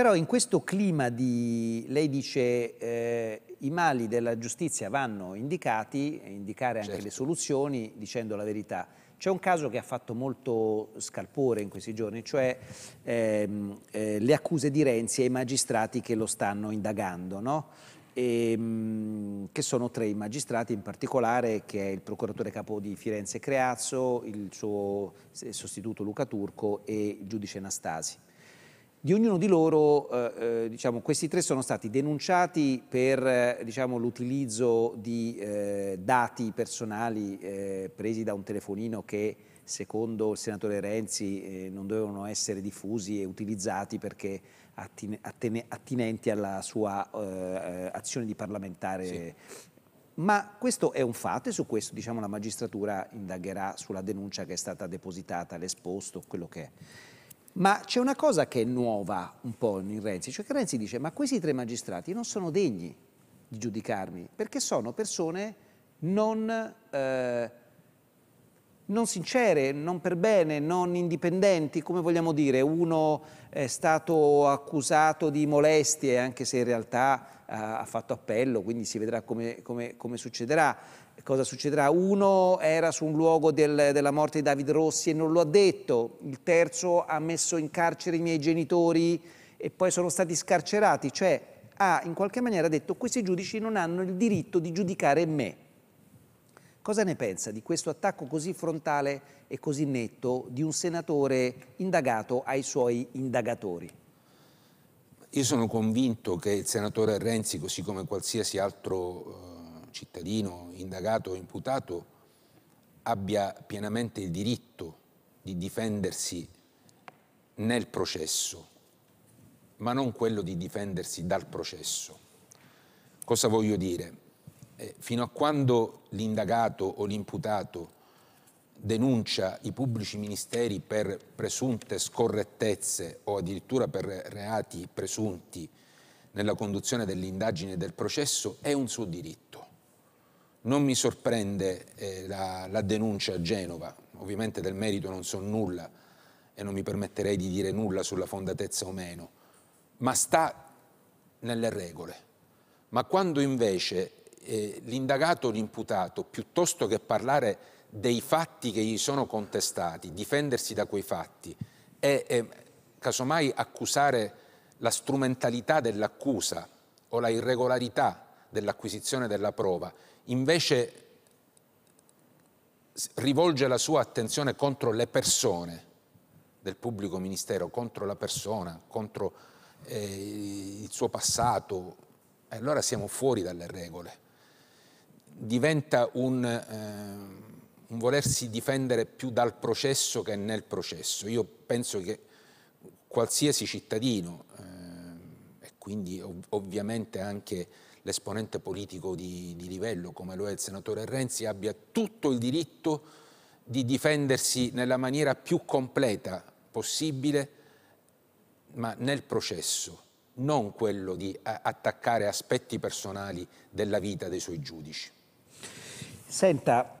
Però in questo clima di, lei dice, eh, i mali della giustizia vanno indicati, e eh, indicare anche certo. le soluzioni dicendo la verità. C'è un caso che ha fatto molto scalpore in questi giorni, cioè ehm, eh, le accuse di Renzi ai magistrati che lo stanno indagando, no? e, ehm, mh, che sono tre i magistrati in particolare, che è il procuratore capo di Firenze Creazzo, il suo eh, sostituto Luca Turco e il giudice Anastasi. Di ognuno di loro, eh, eh, diciamo, questi tre sono stati denunciati per eh, diciamo, l'utilizzo di eh, dati personali eh, presi da un telefonino che secondo il senatore Renzi eh, non dovevano essere diffusi e utilizzati perché attine, attene, attinenti alla sua azione di parlamentare. Sì. Ma questo è un fatto e su questo diciamo, la magistratura indagherà sulla denuncia che è stata depositata, l'esposto, quello che è. Ma c'è una cosa che è nuova un po' in Renzi, cioè che Renzi dice ma questi tre magistrati non sono degni di giudicarmi perché sono persone non, eh, non sincere, non per bene, non indipendenti, come vogliamo dire, uno è stato accusato di molestie anche se in realtà eh, ha fatto appello, quindi si vedrà come, come, come succederà cosa succederà. Uno era su un luogo del, della morte di David Rossi e non lo ha detto, il terzo ha messo in carcere i miei genitori e poi sono stati scarcerati, cioè ha in qualche maniera detto questi giudici non hanno il diritto di giudicare me. Cosa ne pensa di questo attacco così frontale e così netto di un senatore indagato ai suoi indagatori? Io sono convinto che il senatore Renzi, così come qualsiasi altro eh, cittadino indagato o imputato abbia pienamente il diritto di difendersi nel processo, ma non quello di difendersi dal processo. Cosa voglio dire? Eh, fino a quando l'indagato o l'imputato denuncia i pubblici ministeri per presunte scorrettezze o addirittura per reati presunti nella conduzione dell'indagine e del processo è un suo diritto. Non mi sorprende eh, la, la, denuncia a Genova, ovviamente del merito non so nulla e non mi permetterei di dire nulla sulla fondatezza o meno, ma sta nelle regole. Ma quando invece eh, l'indagato o l'imputato, piuttosto che parlare dei fatti che gli sono contestati, difendersi da quei fatti e, e casomai accusare la strumentalità dell'accusa o la irregolarità dell'acquisizione della prova, invece rivolge la sua attenzione contro le persone del pubblico ministero, contro la persona, contro eh, il suo passato, allora siamo fuori dalle regole. Diventa un, eh, un volersi difendere più dal processo che nel processo. Io penso che qualsiasi cittadino, eh, e quindi ov ovviamente anche l'esponente politico di, di livello come lo è il senatore Renzi abbia tutto il diritto di difendersi nella maniera più completa possibile, ma nel processo, non quello di attaccare aspetti personali della vita dei suoi giudici. Senta,